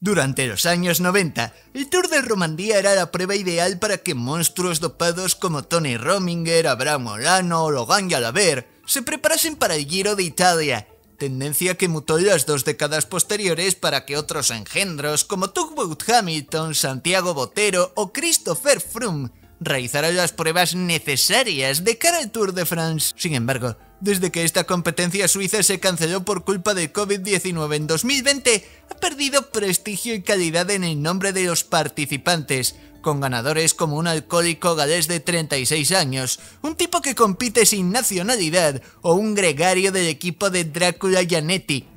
Durante los años 90, el Tour de Romandía era la prueba ideal para que monstruos dopados como Tony Rominger, Abraham Olano o Logan Yalaber se preparasen para el Giro de Italia, tendencia que mutó en las dos décadas posteriores para que otros engendros como Tugboat Hamilton, Santiago Botero o Christopher Froome realizaran las pruebas necesarias de cara al Tour de France. Sin embargo, desde que esta competencia suiza se canceló por culpa de COVID-19 en 2020, ha perdido prestigio y calidad en el nombre de los participantes, con ganadores como un alcohólico galés de 36 años, un tipo que compite sin nacionalidad o un gregario del equipo de Drácula Janetti.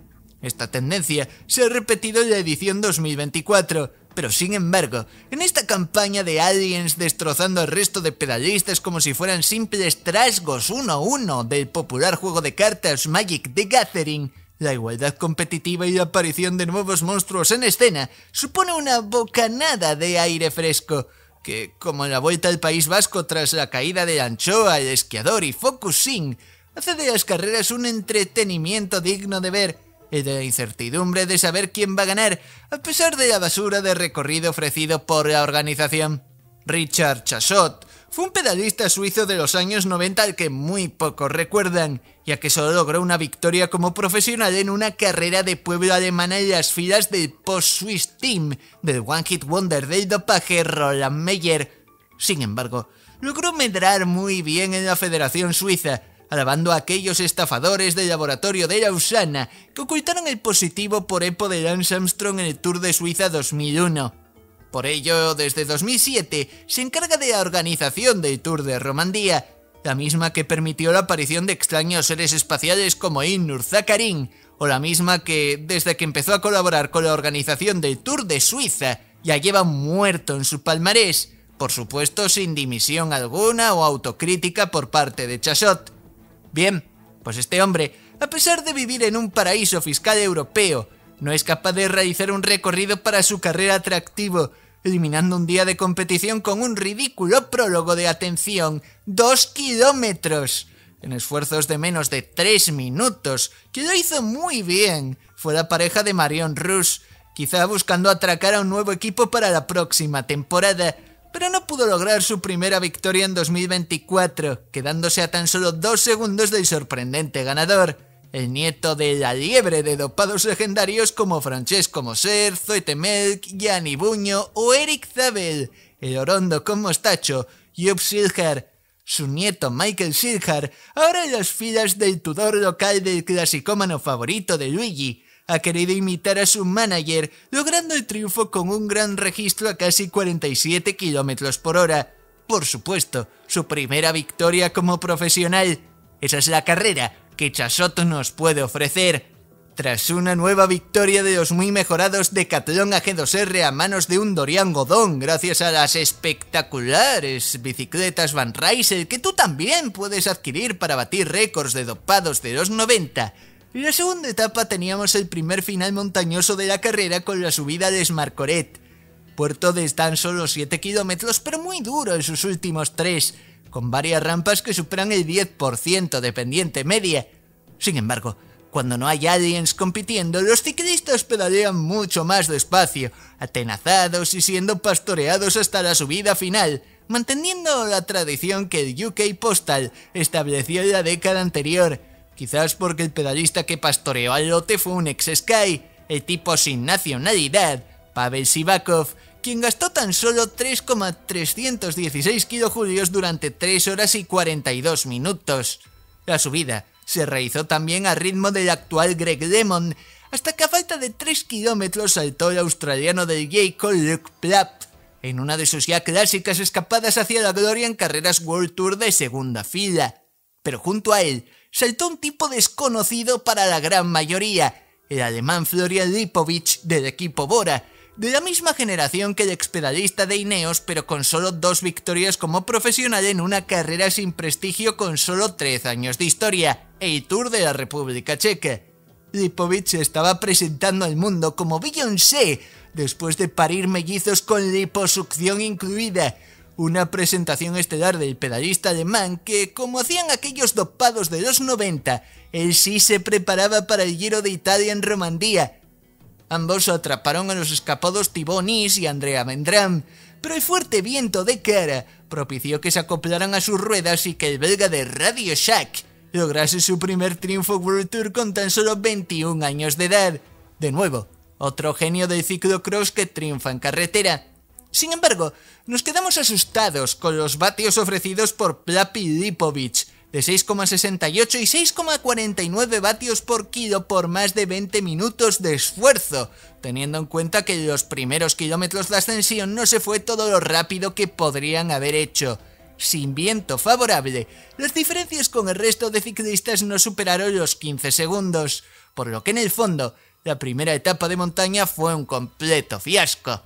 Esta tendencia se ha repetido en la edición 2024, pero sin embargo, en esta campaña de aliens destrozando al resto de pedalistas como si fueran simples trasgos a uno del popular juego de cartas Magic the Gathering, la igualdad competitiva y la aparición de nuevos monstruos en escena supone una bocanada de aire fresco, que, como en la vuelta al País Vasco tras la caída de anchoa, el esquiador y Focusing, hace de las carreras un entretenimiento digno de ver ...el de la incertidumbre de saber quién va a ganar, a pesar de la basura de recorrido ofrecido por la organización. Richard Chassot fue un pedalista suizo de los años 90 al que muy pocos recuerdan, ya que solo logró una victoria como profesional en una carrera de pueblo alemana en las filas del Post-Swiss Team del One Hit Wonder del dopaje Roland Meyer. Sin embargo, logró medrar muy bien en la Federación Suiza, alabando a aquellos estafadores del laboratorio de Lausana que ocultaron el positivo por EPO de Lance Armstrong en el Tour de Suiza 2001. Por ello, desde 2007 se encarga de la organización del Tour de Romandía, la misma que permitió la aparición de extraños seres espaciales como Innur Zakarin, o la misma que, desde que empezó a colaborar con la organización del Tour de Suiza, ya lleva muerto en su palmarés, por supuesto sin dimisión alguna o autocrítica por parte de Chasot. Bien, pues este hombre, a pesar de vivir en un paraíso fiscal europeo, no es capaz de realizar un recorrido para su carrera atractivo, eliminando un día de competición con un ridículo prólogo de atención, dos kilómetros, en esfuerzos de menos de tres minutos, que lo hizo muy bien. Fue la pareja de Marion Rush, quizá buscando atracar a un nuevo equipo para la próxima temporada, pero no pudo lograr su primera victoria en 2024, quedándose a tan solo dos segundos del sorprendente ganador, el nieto de la liebre de dopados legendarios como Francesco Moser, Zoete Melk, Gianni Buño o Eric Zabel, el orondo con mostacho, Jupp Silhar, su nieto Michael Silhar, ahora en las filas del Tudor local del clasicómano favorito de Luigi, ha querido imitar a su manager, logrando el triunfo con un gran registro a casi 47 km por hora. Por supuesto, su primera victoria como profesional. Esa es la carrera que Chasot nos puede ofrecer. Tras una nueva victoria de los muy mejorados Decathlon AG2R a manos de un Dorian Godón, gracias a las espectaculares bicicletas Van Rysel que tú también puedes adquirir para batir récords de dopados de los 90, en la segunda etapa teníamos el primer final montañoso de la carrera con la subida de Smarcoret, puerto de tan solo 7 kilómetros pero muy duro en sus últimos 3, con varias rampas que superan el 10% de pendiente media. Sin embargo, cuando no hay aliens compitiendo, los ciclistas pedalean mucho más despacio, atenazados y siendo pastoreados hasta la subida final, manteniendo la tradición que el UK Postal estableció en la década anterior, Quizás porque el pedalista que pastoreó al lote fue un ex-Sky, el tipo sin nacionalidad, Pavel Sivakov, quien gastó tan solo 3,316 kilojulios durante 3 horas y 42 minutos. La subida se realizó también al ritmo del actual Greg Lemon, hasta que a falta de 3 kilómetros saltó el australiano del Jacob Luke Plapp, en una de sus ya clásicas escapadas hacia la gloria en carreras World Tour de segunda fila. Pero junto a él saltó un tipo desconocido para la gran mayoría, el alemán Florian Lipovich del equipo Bora, de la misma generación que el expedalista de Ineos pero con solo dos victorias como profesional en una carrera sin prestigio con solo tres años de historia, el Tour de la República Checa. Lipovic estaba presentando al mundo como Beyoncé después de parir mellizos con liposucción incluida, una presentación estelar del pedalista alemán que, como hacían aquellos dopados de los 90, él sí se preparaba para el Giro de Italia en Romandía. Ambos atraparon a los escapados Tibonis y Andrea Vendrán, pero el fuerte viento de cara propició que se acoplaran a sus ruedas y que el belga de Radio Shack lograse su primer triunfo World Tour con tan solo 21 años de edad. De nuevo, otro genio del ciclocross que triunfa en carretera. Sin embargo, nos quedamos asustados con los vatios ofrecidos por Plapi de 6,68 y 6,49 vatios por kilo por más de 20 minutos de esfuerzo, teniendo en cuenta que los primeros kilómetros de ascensión no se fue todo lo rápido que podrían haber hecho. Sin viento favorable, las diferencias con el resto de ciclistas no superaron los 15 segundos, por lo que en el fondo, la primera etapa de montaña fue un completo fiasco.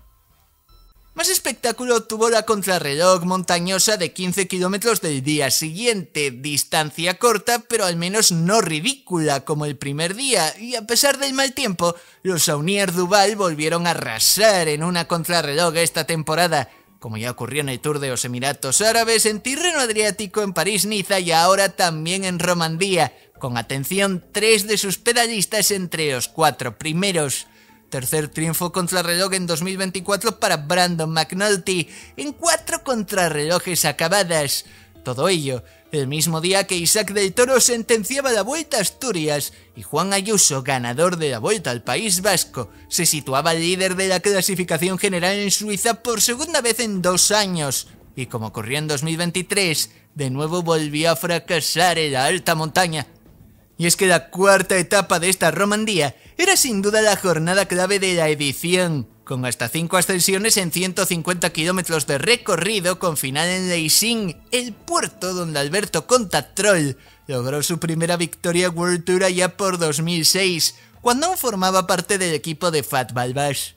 Más espectáculo tuvo la contrarreloj montañosa de 15 kilómetros del día siguiente, distancia corta pero al menos no ridícula como el primer día, y a pesar del mal tiempo, los Saunier Duval volvieron a arrasar en una contrarreloj esta temporada, como ya ocurrió en el Tour de los Emiratos Árabes, en Tirreno Adriático, en París-Niza y ahora también en Romandía, con atención tres de sus pedalistas entre los cuatro primeros. Tercer triunfo reloj en 2024 para Brandon McNulty, en cuatro contrarrelojes acabadas. Todo ello, el mismo día que Isaac del Toro sentenciaba la Vuelta a Asturias y Juan Ayuso, ganador de la Vuelta al País Vasco, se situaba líder de la clasificación general en Suiza por segunda vez en dos años. Y como corrió en 2023, de nuevo volvió a fracasar en la alta montaña. Y es que la cuarta etapa de esta Romandía era sin duda la jornada clave de la edición, con hasta 5 ascensiones en 150 kilómetros de recorrido con final en Leising, el puerto donde Alberto Contatrol logró su primera victoria World Tour ya por 2006, cuando aún formaba parte del equipo de Fat Balbash.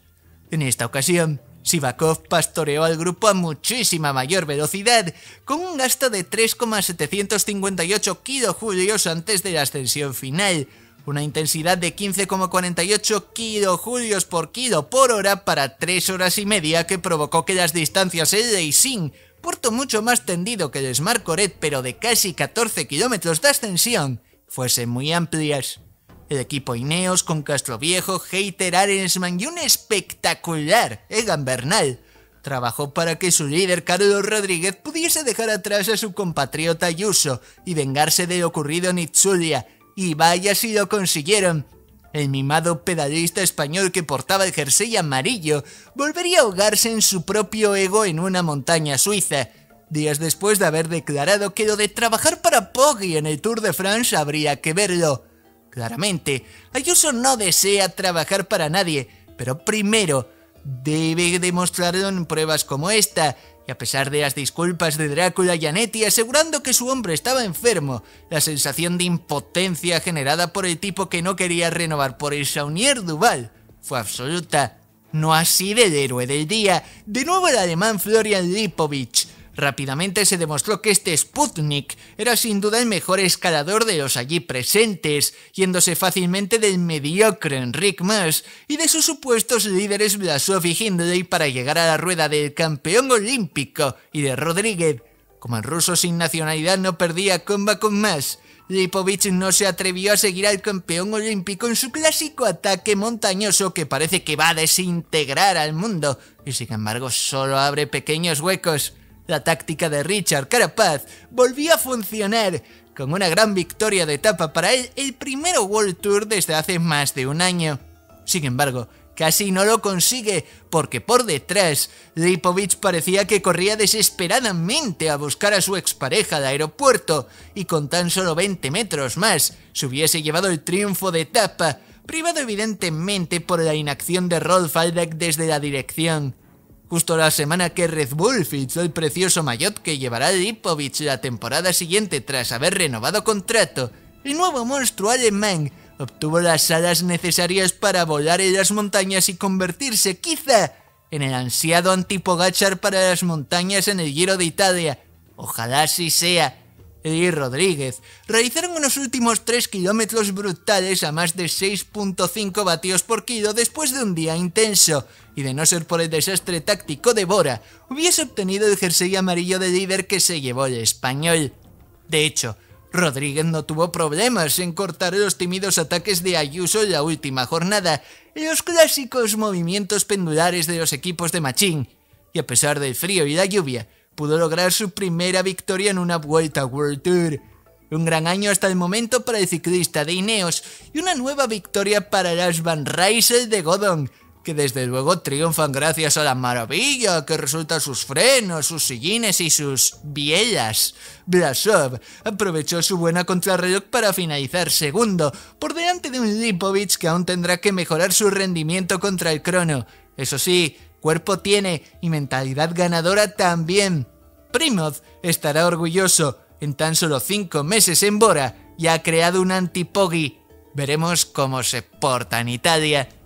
En esta ocasión, Sivakov pastoreó al grupo a muchísima mayor velocidad, con un gasto de 3,758 kilojulios antes de la ascensión final, una intensidad de 15,48 kilojulios por kilo por hora para 3 horas y media que provocó que las distancias en y puerto mucho más tendido que el Smart Coret pero de casi 14 kilómetros de ascensión, fuesen muy amplias. El equipo Ineos con Castroviejo, Hater, Arensman y un espectacular Egan Bernal trabajó para que su líder Carlos Rodríguez pudiese dejar atrás a su compatriota Ayuso y vengarse de lo ocurrido en Itzulia, y vaya si lo consiguieron. El mimado pedalista español que portaba el jersey amarillo volvería a ahogarse en su propio ego en una montaña suiza, días después de haber declarado que lo de trabajar para Poggi en el Tour de France habría que verlo. Claramente, Ayuso no desea trabajar para nadie, pero primero debe demostrarlo en pruebas como esta, y a pesar de las disculpas de Drácula y Anetti asegurando que su hombre estaba enfermo, la sensación de impotencia generada por el tipo que no quería renovar por el Saunier Duval fue absoluta. No así del héroe del día, de nuevo el alemán Florian Lipovich, Rápidamente se demostró que este Sputnik era sin duda el mejor escalador de los allí presentes, yéndose fácilmente del mediocre Enric Mas y de sus supuestos líderes Blasov y Hindley para llegar a la rueda del campeón olímpico y de Rodríguez. Como el ruso sin nacionalidad no perdía comba con Mas, Lipovich no se atrevió a seguir al campeón olímpico en su clásico ataque montañoso que parece que va a desintegrar al mundo y sin embargo solo abre pequeños huecos. La táctica de Richard Carapaz volvió a funcionar con una gran victoria de etapa para él, el primero World Tour desde hace más de un año. Sin embargo, casi no lo consigue, porque por detrás, Lipovich parecía que corría desesperadamente a buscar a su expareja al aeropuerto, y con tan solo 20 metros más, se hubiese llevado el triunfo de etapa, privado evidentemente por la inacción de Rolf Aldeck desde la dirección. Justo la semana que Red Bull fichó el precioso maillot que llevará Lipovich la temporada siguiente tras haber renovado contrato, el nuevo monstruo alemán obtuvo las alas necesarias para volar en las montañas y convertirse, quizá, en el ansiado antipogachar para las montañas en el Giro de Italia. Ojalá así sea y Rodríguez realizaron unos últimos 3 kilómetros brutales a más de 6.5 vatios por kilo después de un día intenso, y de no ser por el desastre táctico de Bora, hubiese obtenido el jersey amarillo de líder que se llevó el español. De hecho, Rodríguez no tuvo problemas en cortar los tímidos ataques de Ayuso en la última jornada, los clásicos movimientos pendulares de los equipos de Machín, y a pesar del frío y la lluvia, pudo lograr su primera victoria en una vuelta World Tour. Un gran año hasta el momento para el ciclista de Ineos y una nueva victoria para las Van Rysel de Godon, que desde luego triunfan gracias a la maravilla que resultan sus frenos, sus sillines y sus bielas. Blasov aprovechó su buena contrarreloj para finalizar segundo, por delante de un Lipovic que aún tendrá que mejorar su rendimiento contra el crono. Eso sí, Cuerpo tiene y mentalidad ganadora también. Primoz estará orgulloso. En tan solo cinco meses en Bora y ha creado un antipoggy. Veremos cómo se porta en Italia.